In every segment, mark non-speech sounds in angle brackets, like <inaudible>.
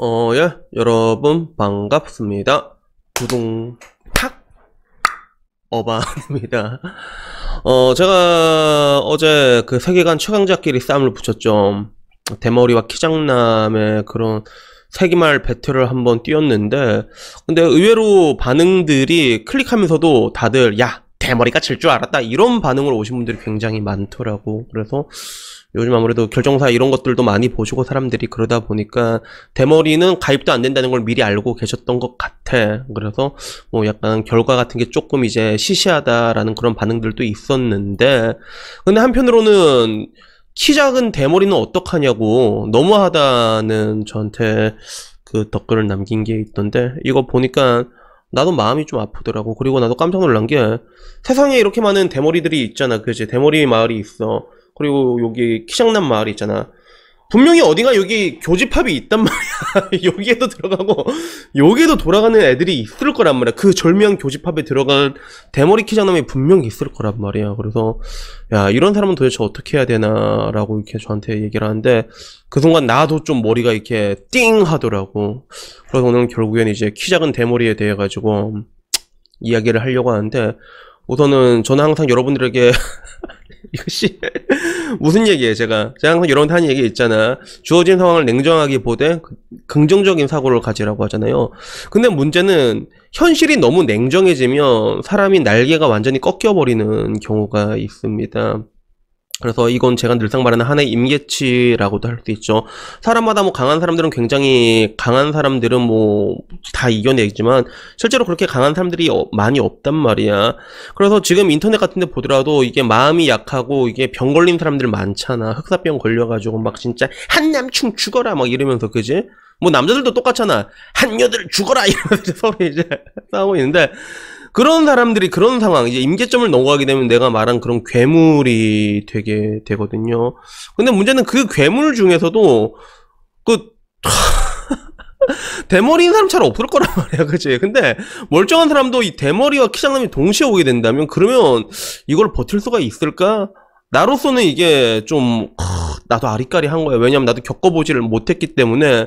어, 예, 여러분, 반갑습니다. 구동, 탁! 어반입니다. 어, 제가 어제 그 세계관 최강자끼리 싸움을 붙였죠. 대머리와 키장남의 그런 세기말 배틀을 한번 뛰었는데, 근데 의외로 반응들이 클릭하면서도 다들, 야, 대머리가 질 줄 알았다. 이런 반응으로 오신 분들이 굉장히 많더라고. 그래서, 요즘 아무래도 결정사 이런 것들도 많이 보시고 사람들이 그러다 보니까 대머리는 가입도 안 된다는 걸 미리 알고 계셨던 것 같아. 그래서 뭐 약간 결과 같은 게 조금 이제 시시하다라는 그런 반응들도 있었는데 근데 한편으로는 키 작은 대머리는 어떡하냐고 너무하다는 저한테 그 댓글을 남긴 게 있던데 이거 보니까 나도 마음이 좀 아프더라고. 그리고 나도 깜짝 놀란 게 세상에 이렇게 많은 대머리들이 있잖아. 그지? 대머리 마을이 있어. 그리고 여기 키장남 마을 있잖아. 분명히 어디가 여기 교집합이 있단 말이야. <laughs> 여기에도 들어가고 여기에도 돌아가는 애들이 있을 거란 말이야. 그 절묘한 교집합에 들어간 대머리 키장남이 분명히 있을 거란 말이야. 그래서 야 이런 사람은 도대체 어떻게 해야 되나라고 이렇게 저한테 얘기를 하는데 그 순간 나도 좀 머리가 이렇게 띵 하더라고. 그래서 오늘 결국엔 이제 키 작은 대머리에 대해 가지고 이야기를 하려고 하는데 우선은 저는 항상 여러분들에게 <laughs> <laughs> 이것이 무슨 얘기예요 제가 제가 항상 여러분 하는 얘기 있잖아 주어진 상황을 냉정하게보되 긍정적인 사고를 가지라고 하잖아요 근데 문제는 현실이 너무 냉정해지면 사람이 날개가 완전히 꺾여버리는 경우가 있습니다 그래서 이건 제가 늘상 말하는 하나의 임계치라고도 할 수 있죠. 사람마다 뭐 강한 사람들은 굉장히 강한 사람들은 뭐 다 이겨내지만 실제로 그렇게 강한 사람들이 어, 많이 없단 말이야. 그래서 지금 인터넷 같은 데 보더라도 이게 마음이 약하고 이게 병 걸린 사람들 많잖아. 흑사병 걸려가지고 막 진짜 한남충 죽어라 막 이러면서 그지? 뭐 남자들도 똑같잖아. 한여들 죽어라 <laughs> 이러면서 서로 이제 싸우고 있는데 그런 사람들이 그런 상황 이제 임계점을 넘어가게 되면 내가 말한 그런 괴물이 되게 되거든요. 근데 문제는 그 괴물 중에서도 그 <laughs> 대머리인 사람 잘 없을 거란 말이야, 그치? 근데 멀쩡한 사람도 이 대머리와 키장남이 동시에 오게 된다면 그러면 이걸 버틸 수가 있을까? 나로서는 이게 좀 나도 아리까리한 거야. 왜냐면 나도 겪어보지를 못했기 때문에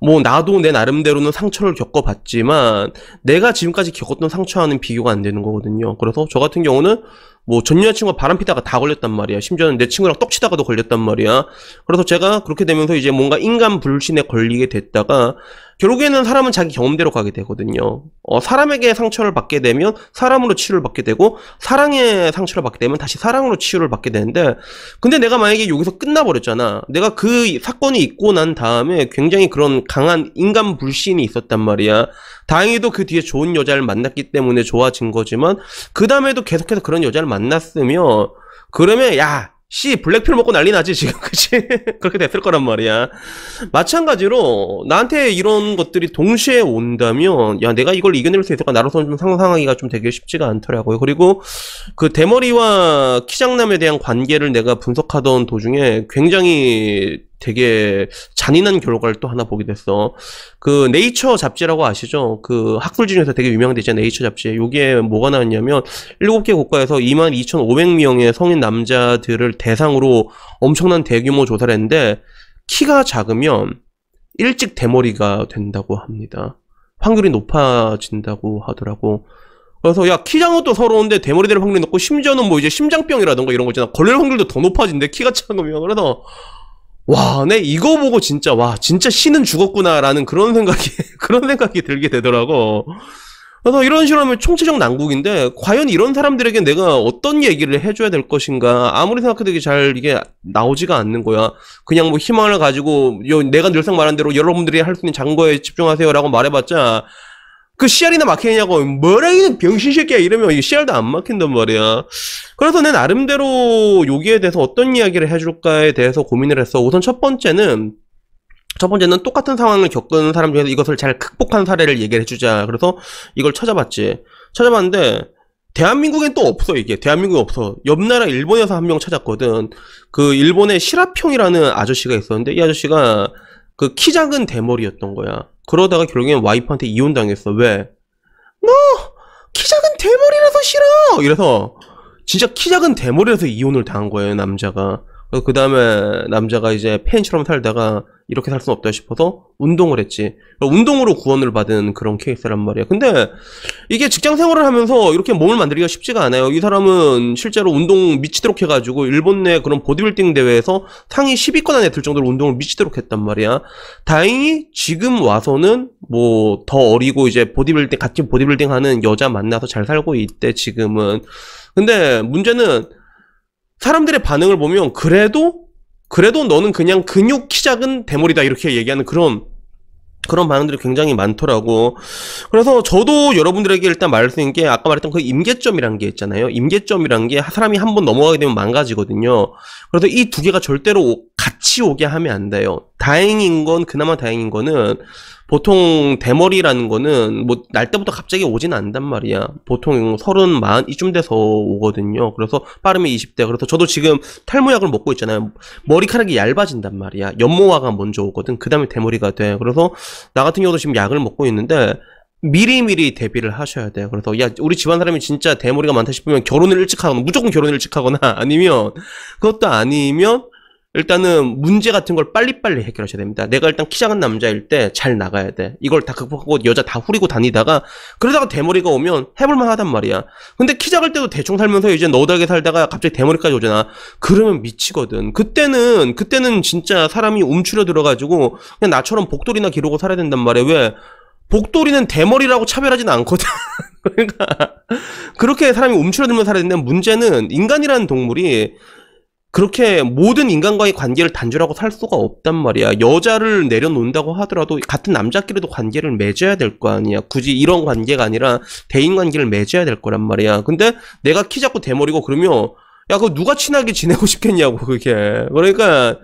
뭐 나도 내 나름대로는 상처를 겪어봤지만 내가 지금까지 겪었던 상처와는 비교가 안 되는 거거든요. 그래서 저 같은 경우는 뭐전 여자친구가 바람 피다가 다 걸렸단 말이야. 심지어는 내 친구랑 떡치다가도 걸렸단 말이야. 그래서 제가 그렇게 되면서 이제 뭔가 인간 불신에 걸리게 됐다가 결국에는 사람은 자기 경험대로 가게 되거든요. 어, 사람에게 상처를 받게 되면 사람으로 치유를 받게 되고 사랑에 상처를 받게 되면 다시 사랑으로 치유를 받게 되는데 근데 내가 만약에 여기서 끝나버렸잖아. 내가 그 사건이 있고 난 다음에 굉장히 그런 강한 인간 불신이 있었단 말이야. 다행히도 그 뒤에 좋은 여자를 만났기 때문에 좋아진 거지만 그 다음에도 계속해서 그런 여자를 만났으면 그러면 야씨 블랙필 먹고 난리 나지 지금 <laughs> 그치 그렇게 됐을 거란 말이야 마찬가지로 나한테 이런 것들이 동시에 온다면 야 내가 이걸 이겨낼 수 있을까 나로서는 좀 상상하기가 좀 되게 쉽지가 않더라고요 그리고 그 대머리와 키장남에 대한 관계를 내가 분석하던 도중에 굉장히 되게 잔인한 결과를 또 하나 보게 됐어. 그 네이처 잡지라고 아시죠? 그 학술 지 중에서 되게 유명한데 있 네이처 잡지에 여기에 뭐가 나왔냐면 일곱 개 국가에서 2만 2,500명의 성인 남자들을 대상으로 엄청난 대규모 조사를 했는데 키가 작으면 일찍 대머리가 된다고 합니다. 확률이 높아진다고 하더라고. 그래서 야키 작은 것도 서러운데 대머리 될 확률이 높고 심지어는 뭐 이제 심장병이라든가 이런 거 있잖아. 걸릴 확률도 더 높아진대 키가 작으면. 그래서 와, 네, 이거 보고 진짜 와, 진짜 신은 죽었구나라는 그런 생각이 <laughs> 그런 생각이 들게 되더라고. 그래서 이런 식으로 하면 총체적 난국인데 과연 이런 사람들에게 내가 어떤 얘기를 해줘야 될 것인가 아무리 생각해도 이게 잘 이게 나오지가 않는 거야 그냥 뭐 희망을 가지고 요, 내가 늘상 말한 대로 여러분들이 할 수 있는 장 거에 집중하세요라고 말해봤자 그 CR이나 막히냐고 뭐라 이 병신 새끼야 이러면 이 CR도 안 막힌단 말이야. 그래서 내 나름대로 여기에 대해서 어떤 이야기를 해줄까에 대해서 고민을 했어. 우선 첫 번째는 첫 번째는 똑같은 상황을 겪은 사람 중에서 이것을 잘 극복한 사례를 얘기를 해주자. 그래서 이걸 찾아봤지. 찾아봤는데 대한민국엔 또 없어 이게 대한민국에 없어 옆 나라 일본에서 한 명 찾았거든 그 일본의 시라평이라는 아저씨가 있었는데 이 아저씨가 그 키 작은 대머리였던 거야 그러다가 결국엔 와이프한테 이혼당했어. 왜? 너 키 작은 대머리라서 싫어. 이래서 진짜 키 작은 대머리라서 이혼을 당한 거예요 남자가. 그 다음에 남자가 이제 팬처럼 살다가 이렇게 살 수는 없다 싶어서 운동을 했지. 그러니까 운동으로 구원을 받은 그런 케이스란 말이야. 근데 이게 직장 생활을 하면서 이렇게 몸을 만들기가 쉽지가 않아요. 이 사람은 실제로 운동 미치도록 해가지고 일본 내 그런 보디빌딩 대회에서 상위 10위권 안에 들 정도로 운동을 미치도록 했단 말이야. 다행히 지금 와서는 뭐 더 어리고 이제 보디빌딩 같이 보디빌딩 하는 여자 만나서 잘 살고 있대 지금은. 근데 문제는 사람들의 반응을 보면 그래도 그래도 너는 그냥 근육 키 작은 대머리다 이렇게 얘기하는 그런 그런 반응들이 굉장히 많더라고. 그래서 저도 여러분들에게 일단 말씀드린 게 아까 말했던 그 임계점이란 게 있잖아요. 임계점이란 게 사람이 한 번 넘어가게 되면 망가지거든요. 그래서 이 두 개가 절대로 같이 오게 하면 안 돼요. 다행인 건 그나마 다행인 거는 보통 대머리라는 거는 뭐 날 때부터 갑자기 오진 않단 말이야. 보통 서른 만 이쯤 돼서 오거든요. 그래서 빠르면 20대. 그래서 저도 지금 탈모약을 먹고 있잖아요. 머리카락이 얇아진단 말이야. 연모화가 먼저 오거든. 그 다음에 대머리가 돼. 그래서 나 같은 경우도 지금 약을 먹고 있는데 미리미리 대비를 하셔야 돼요. 그래서 야 우리 집안 사람이 진짜 대머리가 많다 싶으면 결혼을 일찍 하거나 무조건 결혼을 일찍 하거나 아니면 그것도 아니면 일단은 문제 같은 걸 빨리빨리 해결하셔야 됩니다. 내가 일단 키 작은 남자일 때 잘 나가야 돼. 이걸 다 극복하고 여자 다 후리고 다니다가 그러다가 대머리가 오면 해볼만 하단 말이야. 근데 키 작을 때도 대충 살면서 이제 너다게 살다가 갑자기 대머리까지 오잖아. 그러면 미치거든. 그때는 그때는 진짜 사람이 움츠려 들어가지고 그냥 나처럼 복돌이나 기르고 살아야 된단 말이야. 왜? 복돌이는 대머리라고 차별하진 않거든. <laughs> 그러니까 그렇게 사람이 움츠러들면 살아야 되는데 문제는 인간이라는 동물이 그렇게 모든 인간과의 관계를 단절하고 살 수가 없단 말이야. 여자를 내려놓는다고 하더라도 같은 남자끼리도 관계를 맺어야 될 거 아니야. 굳이 이런 관계가 아니라 대인 관계를 맺어야 될 거란 말이야. 근데 내가 키 작고 대머리고 그러면 야, 그거 누가 친하게 지내고 싶겠냐고, 그게. 그러니까,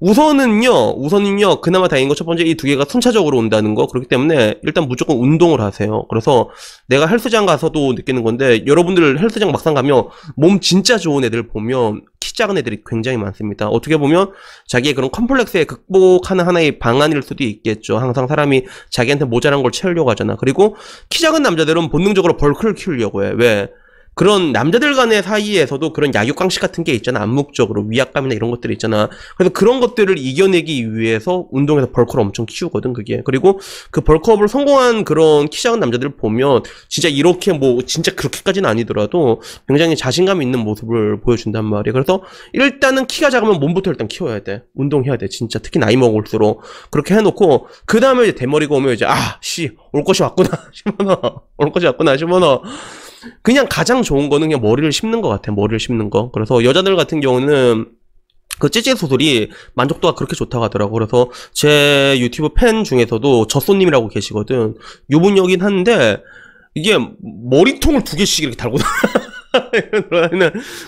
우선은요, 우선은요, 그나마 다행인 거 첫 번째 이 두 개가 순차적으로 온다는 거. 그렇기 때문에 일단 무조건 운동을 하세요. 그래서 내가 헬스장 가서도 느끼는 건데 여러분들 헬스장 막상 가면 몸 진짜 좋은 애들 보면 키 작은 애들이 굉장히 많습니다. 어떻게 보면 자기의 그런 컴플렉스에 극복하는 하나의 방안일 수도 있겠죠. 항상 사람이 자기한테 모자란 걸 채우려고 하잖아. 그리고 키 작은 남자들은 본능적으로 벌크를 키우려고 해. 왜? 그런 남자들 간의 사이에서도 그런 약육강식 같은 게 있잖아. 암묵적으로 위압감이나 이런 것들이 있잖아. 그래서 그런 것들을 이겨내기 위해서 운동에서 벌크를 엄청 키우거든, 그게. 그리고 그 벌크업을 성공한 그런 키 작은 남자들 을 보면 진짜 이렇게 뭐 진짜 그렇게까지는 아니더라도 굉장히 자신감 있는 모습을 보여준단 말이야. 그래서 일단은 키가 작으면 몸부터 일단 키워야 돼. 운동해야 돼. 진짜 특히 나이 먹을수록 그렇게 해놓고 그 다음에 이제 대머리가 오면 이제 아 씨 올 것이 왔구나 싶어서 올 것이 왔구나 싶어서 <laughs> 그냥 가장 좋은 거는 그냥 머리를 심는 것 같아. 머리를 심는 거. 그래서 여자들 같은 경우는 그 찌찌 소설이 만족도가 그렇게 좋다고 하더라고. 그래서 제 유튜브 팬 중에서도 젖소님이라고 계시거든. 유분여긴 한데 이게 머리통을 두 개씩 이렇게 달고 <laughs>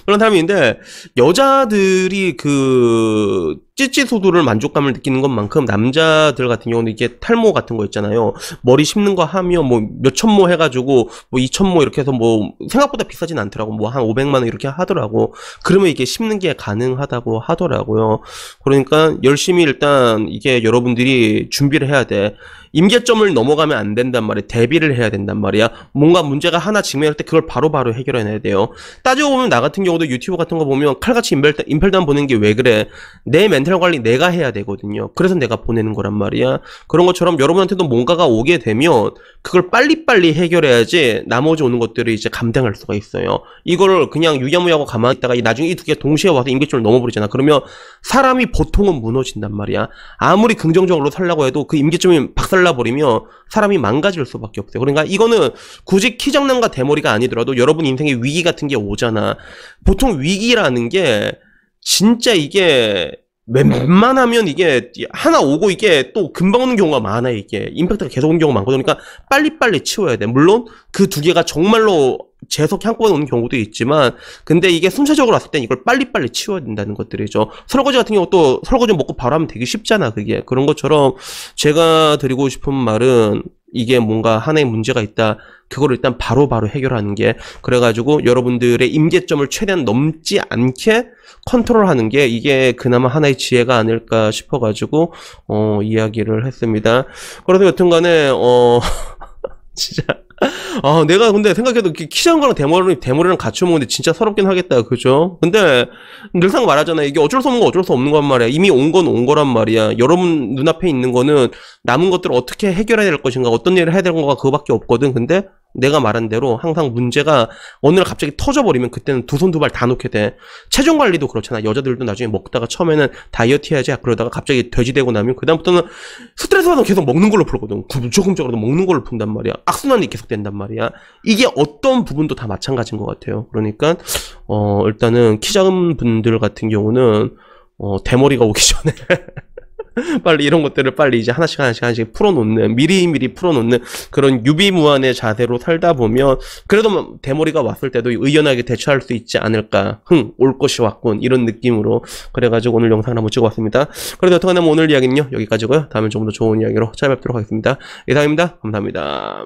그런 사람인데 여자들이 그 찌찌소두를 만족감을 느끼는 것만큼 남자들 같은 경우는 이게 탈모 같은 거 있잖아요 머리 심는 거하면뭐 몇천 모 해가지고 뭐 이천 모 이렇게 해서 뭐 생각보다 비싸진 않더라고 뭐 한 오백만 원 이렇게 하더라고 그러면 이게 심는 게 가능하다고 하더라고요 그러니까 열심히 일단 이게 여러분들이 준비를 해야 돼 임계점을 넘어가면 안 된단 말이야. 대비를 해야 된단 말이야. 뭔가 문제가 하나 직면할 때 그걸 바로바로 바로 해결해내야 돼요. 따지고 보면 나 같은 경우도 유튜브 같은 거 보면 칼같이 임펠단, 임펠단 보는 게 왜 그래? 내 멘탈 관리 내가 해야 되거든요. 그래서 내가 보내는 거란 말이야. 그런 것처럼 여러분한테도 뭔가가 오게 되면 그걸 빨리빨리 해결해야지 나머지 오는 것들을 이제 감당할 수가 있어요. 이거를 그냥 유야무야하고 가만히 있다가 나중에 이 두 개 동시에 와서 임계점을 넘어버리잖아. 그러면 사람이 보통은 무너진단 말이야. 아무리 긍정적으로 살라고 해도 그 임계점이 박살 잘라버리면 사람이 망가질 수밖에 없어요. 그러니까 이거는 굳이 키장난과 대머리가 아니더라도 여러분 인생에 위기 같은 게 오잖아. 보통 위기라는 게 진짜 이게 웬만하면 이게 하나 오고 이게 또 금방 오는 경우가 많아 요 이게 임팩트가 계속 오는 경우가 많고 그러니까 빨리빨리 치워야 돼 물론 그 두 개가 정말로 재석 향권 에 오는 경우도 있지만 근데 이게 순차적으로 봤을땐 이걸 빨리빨리 치워야 된다는 것들이죠. 설거지 같은 경우또 설거지 먹고 바로 하면 되게 쉽잖아 그게. 그런 것처럼 제가 드리고 싶은 말은 이게 뭔가 하나의 문제가 있다. 그거를 일단 바로바로 바로 해결하는 게 그래가지고 여러분들의 임계점을 최대한 넘지 않게 컨트롤하는 게 이게 그나마 하나의 지혜가 아닐까 싶어가지고 어 이야기를 했습니다. 그래서 여튼간에 어 <laughs> 진짜 아, 내가 근데 생각해도 키 작은 거랑 대머리, 대머리랑 같이 먹는데 진짜 서럽긴 하겠다. 그죠? 근데 늘상 말하잖아요. 이게 어쩔 수 없는 거 어쩔 수 없는 거란 말이야. 이미 온 건 온 거란 말이야. 여러분 눈앞에 있는 거는 남은 것들을 어떻게 해결해야 될 것인가, 어떤 일을 해야 될는 거가 그거밖에 없거든. 근데 내가 말한 대로 항상 문제가 어느 날 갑자기 터져버리면 그때는 두 손 두 발 다 놓게 돼. 체중 관리도 그렇잖아. 여자들도 나중에 먹다가 처음에는 다이어트 해야지 그러다가 갑자기 돼지 되고 나면 그다음부터는 스트레스 받으면 계속 먹는 걸로 풀거든. 무조금적으로 먹는 걸로 푼단 말이야. 악순환이 계속 된단 말이야. 이게 어떤 부분도 다 마찬가지인 것 같아요. 그러니까 어 일단은 키 작은 분들 같은 경우는 어 대머리가 오기 전에 <laughs> <laughs> 빨리 이런 것들을 빨리 이제 하나씩 하나씩 하나씩 풀어놓는 미리 미리 풀어놓는 그런 유비무한의 자세로 살다 보면 그래도 뭐 대머리가 왔을 때도 의연하게 대처할 수 있지 않을까 흥 올 것이 왔군 이런 느낌으로 그래가지고 오늘 영상을 한번 찍어봤습니다 그래도 어떻게 하면 오늘 이야기는요 여기까지고요 다음에 좀 더 좋은 이야기로 찾아뵙도록 하겠습니다 이상입니다 감사합니다